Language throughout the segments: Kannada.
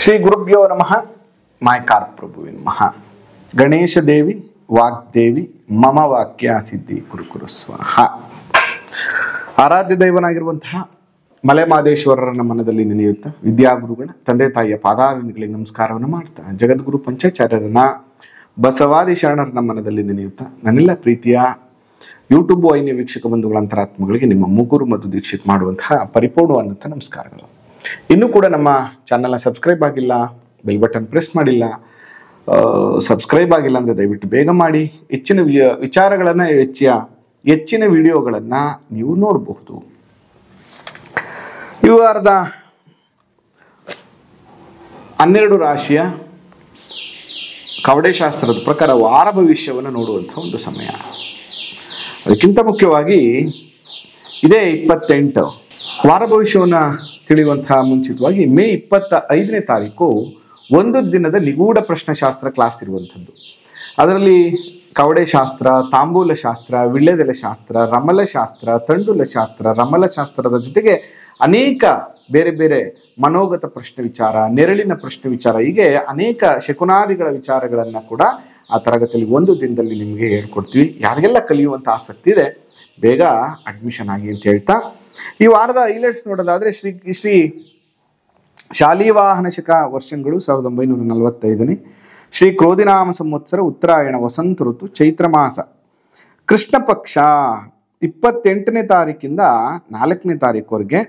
ಶ್ರೀ ಗುರುಭ್ಯೋ ನಮಃ ಪ್ರಭುವಿನ ಮಹ ಗಣೇಶ ದೇವಿ ವಾಗ್ದೇವಿ ಮಮ ವಾಕ್ಯ ಸಿದ್ಧಿ ಗುರುಕುರು ಸ್ವಾಹ ಆರಾಧ್ಯ ದೈವನಾಗಿರುವಂತಹ ಮಲೆಮಾದೇಶ್ವರರನ್ನ ಮನದಲ್ಲಿ ನೆನೆಯುತ್ತಾ ವಿದ್ಯಾಗುರುಗಳ ತಂದೆ ತಾಯಿಯ ಪಾದಾರಣಿಗಳಿಗೆ ನಮಸ್ಕಾರವನ್ನು ಮಾಡ್ತಾ ಜಗದ್ಗುರು ಪಂಚಾಚಾರ್ಯರನ್ನ ಬಸವಾದಿ ಶರಣರನ್ನ ಮನದಲ್ಲಿ ನೆನೆಯುತ್ತಾ ನನ್ನೆಲ್ಲ ಪ್ರೀತಿಯ ಯೂಟ್ಯೂಬ್ ವೈನ್ಯ ವೀಕ್ಷಕ ಬಂಧುಗಳ ಅಂತರಾತ್ಮಗಳಿಗೆ ನಿಮ್ಮ ಮುಗುರು ಮತ್ತು ದೀಕ್ಷಿತ್ ಮಾಡುವಂತಹ ಪರಿಪೂರ್ಣವಾದಂತಹ ನಮಸ್ಕಾರಗಳು ಇನ್ನೂ ಕೂಡ ನಮ್ಮ ಚಾನಲ್ನ ಸಬ್ಸ್ಕ್ರೈಬ್ ಆಗಿಲ್ಲ ಬೆಲ್ ಬಟನ್ ಪ್ರೆಸ್ ಮಾಡಿಲ್ಲ ಸಬ್ಸ್ಕ್ರೈಬ್ ಆಗಿಲ್ಲ ಅಂದರೆ ದಯವಿಟ್ಟು ಬೇಗ ಮಾಡಿ ಹೆಚ್ಚಿನ ವಿಚಾರಗಳನ್ನು ಹೆಚ್ಚಿಯ ಹೆಚ್ಚಿನ ವಿಡಿಯೋಗಳನ್ನು ನೀವು ನೋಡಬಹುದು ಈ ವಾರದ ಹನ್ನೆರಡು ರಾಶಿಯ ಕವಡೆಶಾಸ್ತ್ರದ ಪ್ರಕಾರ ವಾರ ಭವಿಷ್ಯವನ್ನು ನೋಡುವಂಥ ಒಂದು ಸಮಯ ಅದಕ್ಕಿಂತ ಮುಖ್ಯವಾಗಿ ಇದೇ ಇಪ್ಪತ್ತೆಂಟು ವಾರ ಭವಿಷ್ಯವನ್ನು ತಿಳಿಯುವಂತಹ ಮುಂಚಿತವಾಗಿ ಮೇ ಇಪ್ಪತ್ತ ಐದನೇ ತಾರೀಕು ಒಂದು ದಿನದ ನಿಗೂಢ ಪ್ರಶ್ನಶಾಸ್ತ್ರ ಕ್ಲಾಸ್ ಇರುವಂಥದ್ದು ಅದರಲ್ಲಿ ಕವಡೆ ಶಾಸ್ತ್ರ ತಾಂಬೂಲ ಶಾಸ್ತ್ರ ವಿಳ್ಳೆದೆಲೆ ಶಾಸ್ತ್ರ ಶಾಸ್ತ್ರ ತಂಡುಲ ಶಾಸ್ತ್ರ ರಮಲ ಶಾಸ್ತ್ರದ ಜೊತೆಗೆ ಅನೇಕ ಬೇರೆ ಬೇರೆ ಮನೋಗತ ಪ್ರಶ್ನೆ ವಿಚಾರ ನೆರಳಿನ ಪ್ರಶ್ನೆ ವಿಚಾರ ಹೀಗೆ ಅನೇಕ ಶಕುನಾದಿಗಳ ವಿಚಾರಗಳನ್ನು ಕೂಡ ಆ ತರಗತಿಯಲ್ಲಿ ಒಂದು ದಿನದಲ್ಲಿ ನಿಮಗೆ ಹೇಳ್ಕೊಡ್ತೀವಿ ಯಾರಿಗೆಲ್ಲ ಕಲಿಯುವಂಥ ಆಸಕ್ತಿ ಇದೆ ಬೇಗ ಅಡ್ಮಿಷನ್ ಆಗಿ ಅಂತ ಹೇಳ್ತಾ ಈ ವಾರದ ಐಲೈಟ್ಸ್ ನೋಡೋದಾದರೆ ಶ್ರೀ ಶ್ರೀ ಶಕ ವರ್ಷಗಳು ಸಾವಿರದ ಒಂಬೈನೂರ ನಲವತ್ತೈದನೇ ಶ್ರೀ ಕ್ರೋಧಿನಾಮ ಸಂವತ್ಸರ ಉತ್ತರಾಯಣ ವಸಂತ ಋತು ಚೈತ್ರ ಮಾಸ ಕೃಷ್ಣ ಪಕ್ಷ ಇಪ್ಪತ್ತೆಂಟನೇ ತಾರೀಕಿಂದ ನಾಲ್ಕನೇ ತಾರೀಕುವರೆಗೆ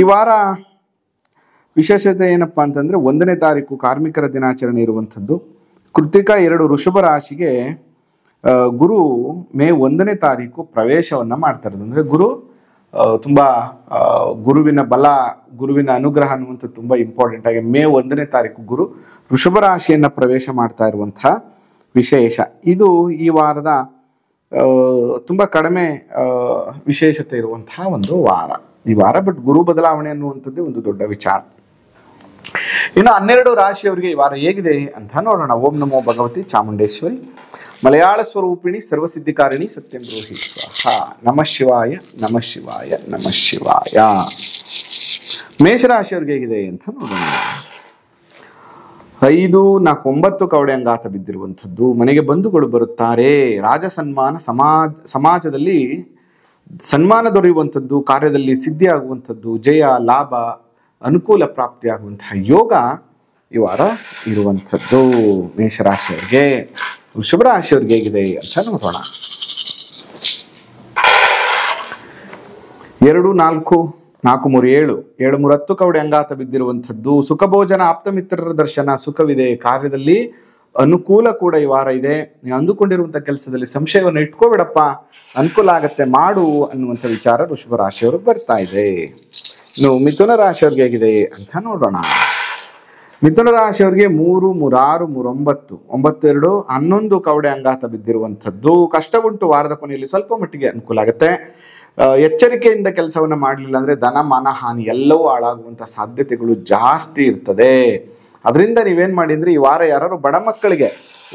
ಈ ವಾರ ವಿಶೇಷತೆ ಏನಪ್ಪ ಅಂತಂದರೆ ಒಂದನೇ ತಾರೀಕು ಕಾರ್ಮಿಕರ ದಿನಾಚರಣೆ ಇರುವಂಥದ್ದು ಕೃತಿಕ ಎರಡು ಋಷಭ ರಾಶಿಗೆ ಗುರು ಮೇ ಒಂದನೇ ತಾರೀಕು ಪ್ರವೇಶವನ್ನು ಮಾಡ್ತಾ ಇರೋದು ಅಂದರೆ ಗುರು ತುಂಬ ಗುರುವಿನ ಬಲ ಗುರುವಿನ ಅನುಗ್ರಹ ಅನ್ನುವಂಥದ್ದು ತುಂಬ ಇಂಪಾರ್ಟೆಂಟ್ ಆಗಿ ಮೇ ಒಂದನೇ ತಾರೀಕು ಗುರು ವೃಷಭ ರಾಶಿಯನ್ನು ಪ್ರವೇಶ ಮಾಡ್ತಾ ಇರುವಂತಹ ವಿಶೇಷ ಇದು ಈ ವಾರದ ತುಂಬ ಕಡಿಮೆ ವಿಶೇಷತೆ ಇರುವಂತಹ ಒಂದು ವಾರ ಈ ವಾರ ಬಟ್ ಗುರು ಬದಲಾವಣೆ ಅನ್ನುವಂಥದ್ದೇ ಒಂದು ದೊಡ್ಡ ವಿಚಾರ ಇನ್ನು ಹನ್ನೆರಡು ರಾಶಿಯವರಿಗೆ ಈ ವಾರ ಹೇಗಿದೆ ಅಂತ ನೋಡೋಣ ಓಂ ನಮೋ ಭಗವತಿ ಚಾಮುಂಡೇಶ್ವರಿ ಮಲಯಾಳ ಸ್ವರೂಪಿಣಿ ಸರ್ವಸಿದ್ಧಿಕಾರಿಣಿ ರೋಹಿ ಸ್ವಾಹ ನಮಃ ಶಿವಾಯ ನಮಃ ಶಿವಾಯ ನಮಃ ಶಿವಾಯ ಮೇಷರಾಶಿಯವ್ರಿಗೆ ಹೇಗಿದೆ ಅಂತ ನೋಡೋಣ ಐದು ನಾಲ್ಕು ಒಂಬತ್ತು ಕವಡೆ ಅಂಗಾತ ಬಿದ್ದಿರುವಂಥದ್ದು ಮನೆಗೆ ಬಂಧುಗಳು ಬರುತ್ತಾರೆ ರಾಜ ಸನ್ಮಾನ ಸಮಾಜ ಸಮಾಜದಲ್ಲಿ ಸನ್ಮಾನ ದೊರೆಯುವಂಥದ್ದು ಕಾರ್ಯದಲ್ಲಿ ಸಿದ್ಧಿಯಾಗುವಂಥದ್ದು ಜಯ ಲಾಭ ಅನುಕೂಲ ಪ್ರಾಪ್ತಿಯಾಗುವಂತಹ ಯೋಗ ಈ ವಾರ ಇರುವಂಥದ್ದು ಮೇಷರಾಶಿಯವರಿಗೆ ವೃಷಭ ರಾಶಿಯವ್ರಿಗೆ ಹೇಗಿದೆ ಅಂತ ನೋಡೋಣ ಎರಡು ನಾಲ್ಕು ನಾಲ್ಕು ಮೂರು ಏಳು ಏಳು ಮೂರು ಹತ್ತು ಕವಡೆ ಅಂಗಾತ ಬಿದ್ದಿರುವಂಥದ್ದು ಆಪ್ತ ಮಿತ್ರರ ದರ್ಶನ ಸುಖವಿದೆ ಕಾರ್ಯದಲ್ಲಿ ಅನುಕೂಲ ಕೂಡ ಈ ವಾರ ಇದೆ ನೀನು ಅಂದುಕೊಂಡಿರುವಂಥ ಕೆಲಸದಲ್ಲಿ ಸಂಶಯವನ್ನು ಇಟ್ಕೋಬೇಡಪ್ಪ ಅನುಕೂಲ ಆಗತ್ತೆ ಮಾಡು ಅನ್ನುವಂಥ ವಿಚಾರ ವೃಷಭ ರಾಶಿಯವ್ರಿಗೆ ಬರ್ತಾ ಇದೆ ಇನ್ನು ಮಿಥುನ ರಾಶಿಯವ್ರಿಗೆ ಹೇಗಿದೆ ಅಂತ ನೋಡೋಣ ಮಿಥುನ ರಾಶಿಯವ್ರಿಗೆ ಮೂರು ಮೂರಾರು ಮೂರೊಂಬತ್ತು ಒಂಬತ್ತು ಎರಡು ಹನ್ನೊಂದು ಕವಡೆ ಅಂಗಾತ ಬಿದ್ದಿರುವಂಥದ್ದು ಕಷ್ಟ ಉಂಟು ವಾರದ ಕೊನೆಯಲ್ಲಿ ಸ್ವಲ್ಪ ಮಟ್ಟಿಗೆ ಅನುಕೂಲ ಆಗುತ್ತೆ ಎಚ್ಚರಿಕೆಯಿಂದ ಕೆಲಸವನ್ನು ಮಾಡಲಿಲ್ಲ ಅಂದರೆ ಧನ ಮಾನ ಹಾನಿ ಎಲ್ಲವೂ ಹಾಳಾಗುವಂಥ ಸಾಧ್ಯತೆಗಳು ಜಾಸ್ತಿ ಇರ್ತದೆ ಅದರಿಂದ ನೀವೇನು ಮಾಡಿದ್ರಿ ಈ ವಾರ ಯಾರು ಬಡ ಮಕ್ಕಳಿಗೆ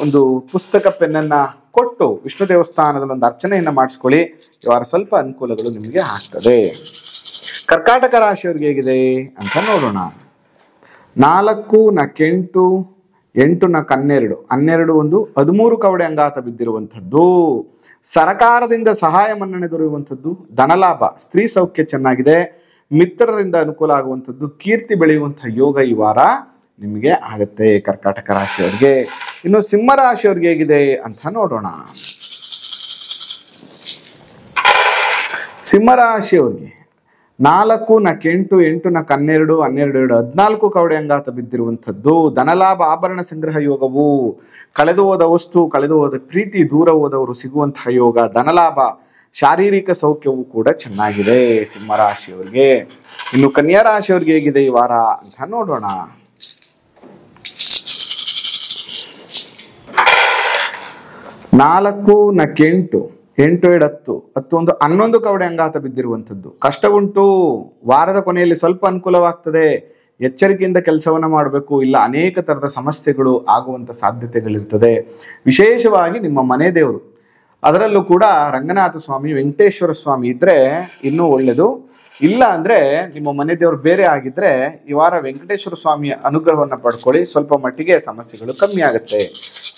ಒಂದು ಪುಸ್ತಕ ಪೆನ್ನನ್ನು ಕೊಟ್ಟು ವಿಷ್ಣು ದೇವಸ್ಥಾನದಲ್ಲಿ ಒಂದು ಅರ್ಚನೆಯನ್ನು ಮಾಡಿಸ್ಕೊಳ್ಳಿ ಈ ವಾರ ಸ್ವಲ್ಪ ಅನುಕೂಲಗಳು ನಿಮಗೆ ಆಗ್ತದೆ ಕರ್ಕಾಟಕ ರಾಶಿಯವ್ರಿಗೆ ಹೇಗಿದೆ ಅಂತ ನೋಡೋಣ ನಾಲ್ಕು ನಕ್ಕೆಂಟು ಎಂಟು ನಾಲ್ಕು ಹನ್ನೆರಡು ಹನ್ನೆರಡು ಒಂದು ಹದಿಮೂರು ಕವಡೆ ಅಂಗಾತ ಬಿದ್ದಿರುವಂಥದ್ದು ಸರಕಾರದಿಂದ ಸಹಾಯ ಮನ್ನಣೆ ದೊರೆಯುವಂಥದ್ದು ಧನಲಾಭ ಸ್ತ್ರೀ ಸೌಖ್ಯ ಚೆನ್ನಾಗಿದೆ ಮಿತ್ರರಿಂದ ಅನುಕೂಲ ಆಗುವಂಥದ್ದು ಕೀರ್ತಿ ಬೆಳೆಯುವಂಥ ಯೋಗ ಈ ವಾರ ನಿಮಗೆ ಆಗುತ್ತೆ ಕರ್ಕಾಟಕ ರಾಶಿಯವ್ರಿಗೆ ಇನ್ನು ಸಿಂಹ ರಾಶಿಯವ್ರಿಗೆ ಹೇಗಿದೆ ಅಂತ ನೋಡೋಣ ರಾಶಿಯವ್ರಿಗೆ ನಾಲ್ಕು ನಾಲ್ಕು ಎಂಟು ಎಂಟು ನಾಲ್ಕು ಹನ್ನೆರಡು ಹನ್ನೆರಡು ಎರಡು ಹದಿನಾಲ್ಕು ಕವಡೆ ಅಂಗಾತ ಬಿದ್ದಿರುವಂಥದ್ದು ಧನಲಾಭ ಆಭರಣ ಸಂಗ್ರಹ ಯೋಗವು ಕಳೆದು ಹೋದ ವಸ್ತು ಕಳೆದು ಹೋದ ಪ್ರೀತಿ ದೂರ ಹೋದವರು ಸಿಗುವಂತಹ ಯೋಗ ಧನಲಾಭ ಶಾರೀರಿಕ ಸೌಖ್ಯವೂ ಕೂಡ ಚೆನ್ನಾಗಿದೆ ಸಿಂಹರಾಶಿಯವರಿಗೆ ಇನ್ನು ಕನ್ಯಾ ರಾಶಿಯವ್ರಿಗೆ ಹೇಗಿದೆ ಈ ವಾರ ಅಂತ ನೋಡೋಣ ನಾಲ್ಕು ನಕ್ಕೆಂಟು ಎಂಟು ಎರಡು ಹತ್ತು ಹತ್ತು ಒಂದು ಹನ್ನೊಂದು ಕವಡೆ ಅಂಗಾತ ಬಿದ್ದಿರುವಂಥದ್ದು ಉಂಟು ವಾರದ ಕೊನೆಯಲ್ಲಿ ಸ್ವಲ್ಪ ಅನುಕೂಲವಾಗ್ತದೆ ಎಚ್ಚರಿಕೆಯಿಂದ ಕೆಲಸವನ್ನು ಮಾಡಬೇಕು ಇಲ್ಲ ಅನೇಕ ಥರದ ಸಮಸ್ಯೆಗಳು ಆಗುವಂಥ ಸಾಧ್ಯತೆಗಳಿರ್ತದೆ ವಿಶೇಷವಾಗಿ ನಿಮ್ಮ ಮನೆ ದೇವರು ಅದರಲ್ಲೂ ಕೂಡ ರಂಗನಾಥ ಸ್ವಾಮಿ ವೆಂಕಟೇಶ್ವರ ಸ್ವಾಮಿ ಇದ್ರೆ ಇನ್ನೂ ಒಳ್ಳೆಯದು ಇಲ್ಲ ಅಂದ್ರೆ ನಿಮ್ಮ ಮನೆ ದೇವರು ಬೇರೆ ಆಗಿದ್ರೆ ಈ ವಾರ ವೆಂಕಟೇಶ್ವರ ಸ್ವಾಮಿಯ ಅನುಗ್ರಹವನ್ನು ಪಡ್ಕೊಳ್ಳಿ ಸ್ವಲ್ಪ ಮಟ್ಟಿಗೆ ಸಮಸ್ಯೆಗಳು ಕಮ್ಮಿ ಆಗುತ್ತೆ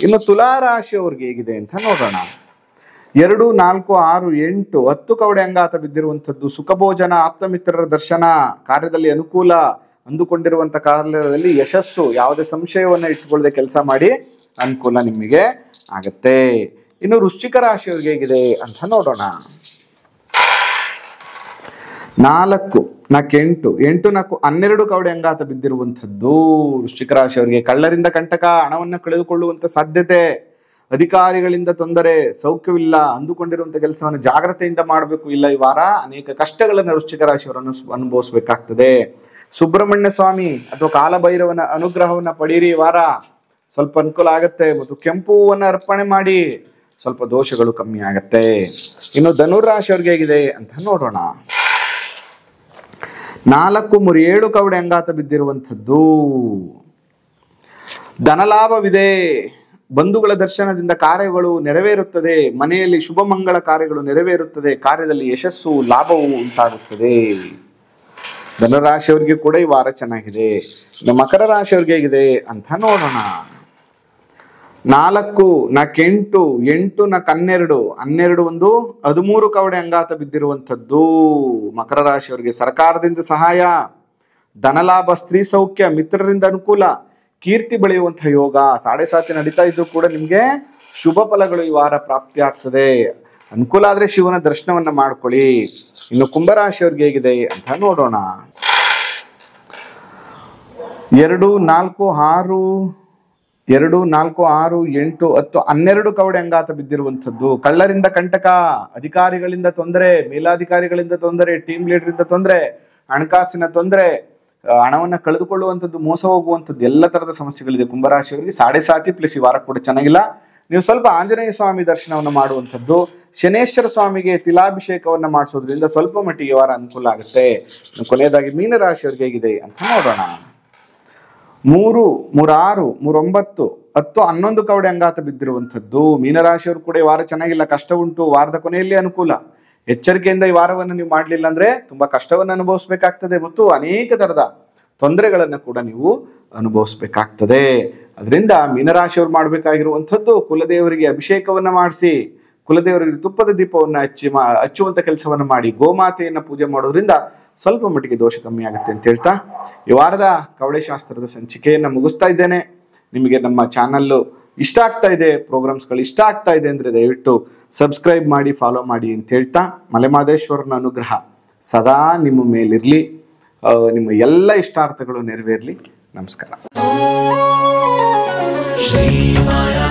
ಇನ್ನು ತುಲಾರಾಶಿಯವ್ರಿಗೆ ಹೇಗಿದೆ ಅಂತ ನೋಡೋಣ ಎರಡು ನಾಲ್ಕು ಆರು ಎಂಟು ಹತ್ತು ಕವಡೆ ಅಂಗಾತ ಬಿದ್ದಿರುವಂಥದ್ದು ಸುಖಭೋಜನ ಆಪ್ತಮಿತ್ರರ ದರ್ಶನ ಕಾರ್ಯದಲ್ಲಿ ಅನುಕೂಲ ಅಂದುಕೊಂಡಿರುವಂಥ ಕಾರ್ಯದಲ್ಲಿ ಯಶಸ್ಸು ಯಾವುದೇ ಸಂಶಯವನ್ನು ಇಟ್ಟುಕೊಳ್ಳದೆ ಕೆಲಸ ಮಾಡಿ ಅನುಕೂಲ ನಿಮಗೆ ಆಗತ್ತೆ ಇನ್ನು ವೃಶ್ಚಿಕ ರಾಶಿಯವ್ರಿಗೆ ಹೇಗಿದೆ ಅಂತ ನೋಡೋಣ ನಾಲ್ಕು ನಾಲ್ಕು ಎಂಟು ಎಂಟು ನಾಲ್ಕು ಹನ್ನೆರಡು ಕವಡೆ ಅಂಗಾತ ಬಿದ್ದಿರುವಂಥದ್ದು ವೃಶ್ಚಿಕ ರಾಶಿಯವರಿಗೆ ಕಳ್ಳರಿಂದ ಕಂಟಕ ಹಣವನ್ನು ಕಳೆದುಕೊಳ್ಳುವಂಥ ಸಾಧ್ಯತೆ ಅಧಿಕಾರಿಗಳಿಂದ ತೊಂದರೆ ಸೌಖ್ಯವಿಲ್ಲ ಅಂದುಕೊಂಡಿರುವಂಥ ಕೆಲಸವನ್ನು ಜಾಗ್ರತೆಯಿಂದ ಮಾಡಬೇಕು ಇಲ್ಲ ಈ ವಾರ ಅನೇಕ ಕಷ್ಟಗಳನ್ನು ವೃಶ್ಚಿಕ ರಾಶಿಯವರನ್ನು ಅನುಭವಿಸಬೇಕಾಗ್ತದೆ ಸುಬ್ರಹ್ಮಣ್ಯ ಸ್ವಾಮಿ ಅಥವಾ ಕಾಲಭೈರವನ ಅನುಗ್ರಹವನ್ನು ಪಡೀರಿ ವಾರ ಸ್ವಲ್ಪ ಅನುಕೂಲ ಆಗುತ್ತೆ ಮತ್ತು ಕೆಂಪು ಹೂವನ್ನು ಅರ್ಪಣೆ ಮಾಡಿ ಸ್ವಲ್ಪ ದೋಷಗಳು ಕಮ್ಮಿ ಆಗತ್ತೆ ಇನ್ನು ಅವ್ರಿಗೆ ಹೇಗಿದೆ ಅಂತ ನೋಡೋಣ ನಾಲ್ಕು ಮೂರು ಏಳು ಕವಡೆ ಅಂಗಾತ ಬಿದ್ದಿರುವಂಥದ್ದು ಧನಲಾಭವಿದೆ ಬಂಧುಗಳ ದರ್ಶನದಿಂದ ಕಾರ್ಯಗಳು ನೆರವೇರುತ್ತದೆ ಮನೆಯಲ್ಲಿ ಶುಭ ಮಂಗಳ ಕಾರ್ಯಗಳು ನೆರವೇರುತ್ತದೆ ಕಾರ್ಯದಲ್ಲಿ ಯಶಸ್ಸು ಲಾಭವು ಉಂಟಾಗುತ್ತದೆ ಧನುರಾಶಿಯವರಿಗೆ ಕೂಡ ಈ ವಾರ ಚೆನ್ನಾಗಿದೆ ಮಕರ ರಾಶಿಯವ್ರಿಗೆ ಹೇಗಿದೆ ಅಂತ ನೋಡೋಣ ನಾಲ್ಕು ನಾಕೆಂಟು ಎಂಟು ನಾಲ್ಕು ಹನ್ನೆರಡು ಹನ್ನೆರಡು ಒಂದು ಹದಿಮೂರು ಕವಡೆ ಅಂಗಾತ ಬಿದ್ದಿರುವಂಥದ್ದು ಮಕರ ರಾಶಿಯವರಿಗೆ ಸರ್ಕಾರದಿಂದ ಸಹಾಯ ಧನಲಾಭ ಸ್ತ್ರೀ ಸೌಖ್ಯ ಮಿತ್ರರಿಂದ ಅನುಕೂಲ ಕೀರ್ತಿ ಬೆಳೆಯುವಂತಹ ಯೋಗ ಸಾಡೆ ಸಾತಿ ನಡೀತಾ ಇದ್ದು ಕೂಡ ನಿಮಗೆ ಶುಭ ಫಲಗಳು ಈ ವಾರ ಆಗ್ತದೆ ಅನುಕೂಲ ಆದರೆ ಶಿವನ ದರ್ಶನವನ್ನ ಮಾಡ್ಕೊಳ್ಳಿ ಇನ್ನು ಕುಂಭರಾಶಿಯವ್ರಿಗೆ ಹೇಗಿದೆ ಅಂತ ನೋಡೋಣ ಎರಡು ನಾಲ್ಕು ಆರು ಎರಡು ನಾಲ್ಕು ಆರು ಎಂಟು ಹತ್ತು ಹನ್ನೆರಡು ಕವಡೆ ಅಂಗಾತ ಬಿದ್ದಿರುವಂಥದ್ದು ಕಳ್ಳರಿಂದ ಕಂಟಕ ಅಧಿಕಾರಿಗಳಿಂದ ತೊಂದರೆ ಮೇಲಾಧಿಕಾರಿಗಳಿಂದ ತೊಂದರೆ ಟೀಮ್ ಲೀಡರ್ ಇಂದ ತೊಂದರೆ ಹಣಕಾಸಿನ ತೊಂದರೆ ಹಣವನ್ನು ಕಳೆದುಕೊಳ್ಳುವಂಥದ್ದು ಮೋಸ ಹೋಗುವಂಥದ್ದು ಎಲ್ಲ ತರದ ಸಮಸ್ಯೆಗಳಿದೆ ಕುಂಭರಾಶಿಯವರಿಗೆ ಸಾಡೆ ಸಾತಿ ಪ್ಲಸ್ ಈ ವಾರ ಕೂಡ ಚೆನ್ನಾಗಿಲ್ಲ ನೀವು ಸ್ವಲ್ಪ ಆಂಜನೇಯ ಸ್ವಾಮಿ ದರ್ಶನವನ್ನು ಮಾಡುವಂಥದ್ದು ಶನೇಶ್ವರ ಸ್ವಾಮಿಗೆ ತಿಲಾಭಿಷೇಕವನ್ನು ಮಾಡಿಸೋದ್ರಿಂದ ಸ್ವಲ್ಪ ಮಟ್ಟಿಗೆ ವಾರ ಅನುಕೂಲ ಆಗುತ್ತೆ ಕೊನೆಯದಾಗಿ ಮೀನರಾಶಿಯವ್ರಿಗೆ ಹೇಗಿದೆ ಅಂತ ನೋಡೋಣ ಮೂರು ಮೂರಾರು ಮೂರೊಂಬತ್ತು ಹತ್ತು ಹನ್ನೊಂದು ಕವಡೆ ಅಂಗಾತ ಬಿದ್ದಿರುವಂಥದ್ದು ಮೀನರಾಶಿಯವರು ಕೂಡ ಈ ವಾರ ಚೆನ್ನಾಗಿಲ್ಲ ಕಷ್ಟ ಉಂಟು ವಾರದ ಕೊನೆಯಲ್ಲಿ ಅನುಕೂಲ ಎಚ್ಚರಿಕೆಯಿಂದ ಈ ವಾರವನ್ನು ನೀವು ಮಾಡಲಿಲ್ಲ ಅಂದ್ರೆ ತುಂಬಾ ಕಷ್ಟವನ್ನು ಅನುಭವಿಸಬೇಕಾಗ್ತದೆ ಮತ್ತು ಅನೇಕ ತರದ ತೊಂದರೆಗಳನ್ನು ಕೂಡ ನೀವು ಅನುಭವಿಸಬೇಕಾಗ್ತದೆ ಅದರಿಂದ ಮೀನರಾಶಿಯವರು ಮಾಡಬೇಕಾಗಿರುವಂಥದ್ದು ಕುಲದೇವರಿಗೆ ಅಭಿಷೇಕವನ್ನ ಮಾಡಿಸಿ ಕುಲದೇವರಿಗೆ ತುಪ್ಪದ ದೀಪವನ್ನು ಹಚ್ಚಿ ಮಾ ಹಚ್ಚುವಂಥ ಕೆಲಸವನ್ನು ಮಾಡಿ ಗೋಮಾತೆಯನ್ನು ಪೂಜೆ ಮಾಡೋದ್ರಿಂದ ಸ್ವಲ್ಪ ಮಟ್ಟಿಗೆ ದೋಷ ಕಮ್ಮಿ ಆಗುತ್ತೆ ಅಂತ ಹೇಳ್ತಾ ಈ ವಾರದ ಕವಳೆಶಾಸ್ತ್ರದ ಸಂಚಿಕೆಯನ್ನು ಮುಗಿಸ್ತಾ ಇದ್ದೇನೆ ನಿಮಗೆ ನಮ್ಮ ಚಾನಲ್ಲು ಇಷ್ಟ ಆಗ್ತಾ ಇದೆ ಪ್ರೋಗ್ರಾಮ್ಸ್ಗಳು ಇಷ್ಟ ಆಗ್ತಾ ಇದೆ ಅಂದರೆ ದಯವಿಟ್ಟು ಸಬ್ಸ್ಕ್ರೈಬ್ ಮಾಡಿ ಫಾಲೋ ಮಾಡಿ ಅಂತ ಹೇಳ್ತಾ ಮಲೆಮಾದೇಶ್ವರನ ಅನುಗ್ರಹ ಸದಾ ನಿಮ್ಮ ಮೇಲಿರಲಿ ನಿಮ್ಮ ಎಲ್ಲ ಇಷ್ಟಾರ್ಥಗಳು ನೆರವೇರಲಿ ನಮಸ್ಕಾರ